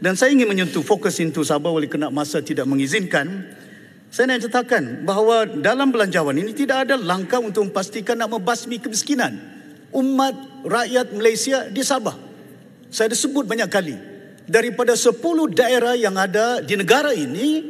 Dan saya ingin menyentuh fokus itu Sabah oleh kena masa tidak mengizinkan. Saya nak ceritakan bahawa dalam belanjawan ini tidak ada langkah untuk memastikan nak membasmi kemiskinan. Umat rakyat Malaysia di Sabah. Saya ada sebut banyak kali. Daripada 10 daerah yang ada di negara ini,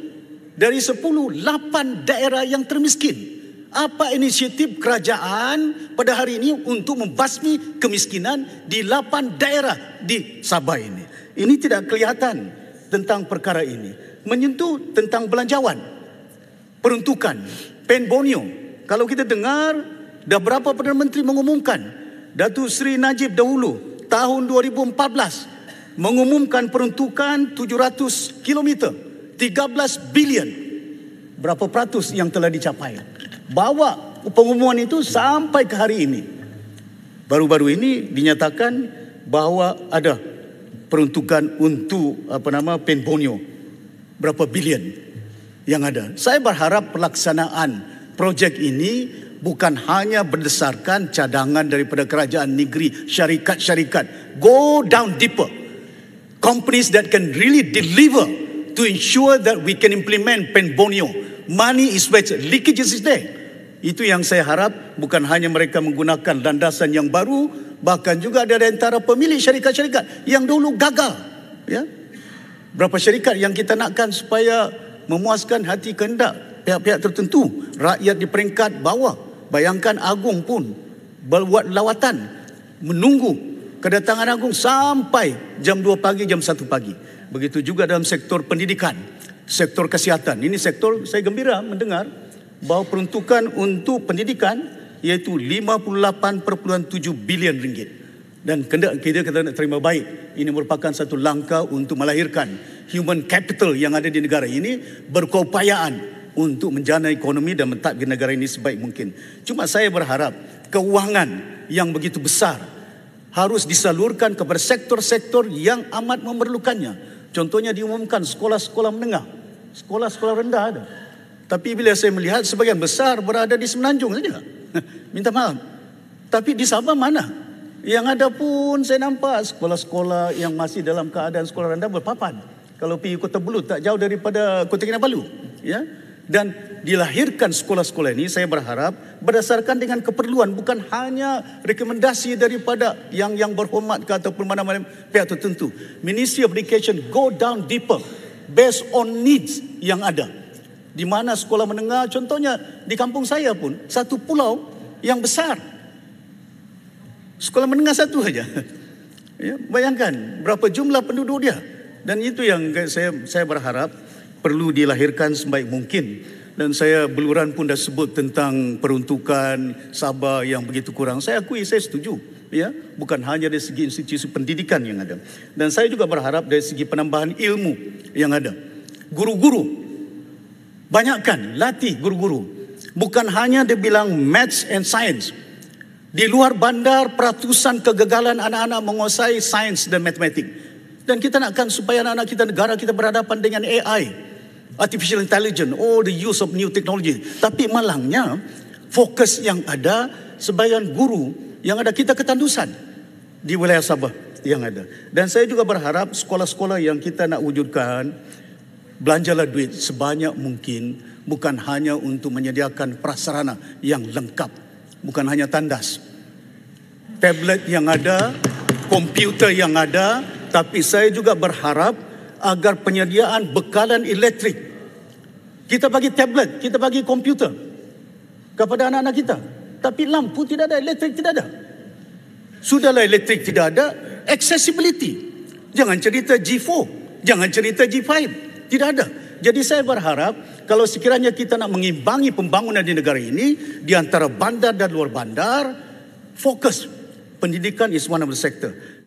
dari 10, 8 daerah yang termiskin apa inisiatif kerajaan pada hari ini untuk membasmi kemiskinan di lapan daerah di Sabah ini. Ini tidak kelihatan tentang perkara ini. Menyentuh tentang belanjawan, peruntukan, penbonio. Kalau kita dengar, dah berapa Perdana Menteri mengumumkan, Datu Sri Najib dahulu tahun 2014 mengumumkan peruntukan 700 km, 13 bilion. Berapa peratus yang telah dicapai? bawa pengumuman itu sampai ke hari ini. Baru-baru ini dinyatakan bahwa ada peruntukan untuk apa nama Penbonio berapa bilion yang ada. Saya berharap pelaksanaan projek ini bukan hanya berdasarkan cadangan daripada kerajaan negeri syarikat-syarikat go down deeper companies that can really deliver to ensure that we can implement penbonio money is where leakage is there itu yang saya harap bukan hanya mereka menggunakan landasan yang baru, bahkan juga ada antara pemilik syarikat-syarikat yang dulu gagal. Ya? Berapa syarikat yang kita nakkan supaya memuaskan hati kehendak pihak-pihak tertentu, rakyat di peringkat bawah. Bayangkan Agung pun berbuat lawatan, menunggu kedatangan Agung sampai jam 2 pagi, jam 1 pagi. Begitu juga dalam sektor pendidikan, sektor kesihatan. Ini sektor saya gembira mendengar bahawa peruntukan untuk pendidikan iaitu 58.7 bilion ringgit dan kena kita kata nak terima baik ini merupakan satu langkah untuk melahirkan human capital yang ada di negara ini berkeupayaan untuk menjana ekonomi dan di negara ini sebaik mungkin. Cuma saya berharap kewangan yang begitu besar harus disalurkan kepada sektor-sektor yang amat memerlukannya. Contohnya diumumkan sekolah-sekolah menengah, sekolah-sekolah rendah ada. Tapi bila saya melihat sebagian besar berada di semenanjung saja. Minta maaf. Tapi di Sabah mana? Yang ada pun saya nampak sekolah-sekolah yang masih dalam keadaan sekolah rendah berpapan. Kalau pergi Kota Belut tak jauh daripada Kota Kinabalu. Ya? Dan dilahirkan sekolah-sekolah ini saya berharap berdasarkan dengan keperluan bukan hanya rekomendasi daripada yang yang berhormat ke ataupun mana-mana pihak tertentu. Ministry of Education go down deeper based on needs yang ada. Di mana sekolah menengah contohnya di kampung saya pun satu pulau yang besar. Sekolah menengah satu saja. Ya, bayangkan berapa jumlah penduduk dia. Dan itu yang saya saya berharap perlu dilahirkan sebaik mungkin. Dan saya beluran pun dah sebut tentang peruntukan Sabah yang begitu kurang. Saya akui saya setuju. Ya, bukan hanya dari segi institusi pendidikan yang ada. Dan saya juga berharap dari segi penambahan ilmu yang ada. Guru-guru Banyakkan, latih guru-guru. Bukan hanya dia bilang maths and science. Di luar bandar, peratusan kegagalan anak-anak menguasai science dan matematik. Dan kita nakkan supaya anak-anak kita, negara kita berhadapan dengan AI. Artificial intelligence, all oh, the use of new technology. Tapi malangnya, fokus yang ada sebagian guru yang ada kita ketandusan di wilayah Sabah yang ada. Dan saya juga berharap sekolah-sekolah yang kita nak wujudkan belanjalah duit sebanyak mungkin bukan hanya untuk menyediakan prasarana yang lengkap bukan hanya tandas tablet yang ada komputer yang ada tapi saya juga berharap agar penyediaan bekalan elektrik kita bagi tablet kita bagi komputer kepada anak-anak kita tapi lampu tidak ada elektrik tidak ada sudahlah elektrik tidak ada accessibility jangan cerita G4 jangan cerita G5 tidak ada. Jadi saya berharap kalau sekiranya kita nak mengimbangi pembangunan di negara ini di antara bandar dan luar bandar, fokus pendidikan is one of the sector.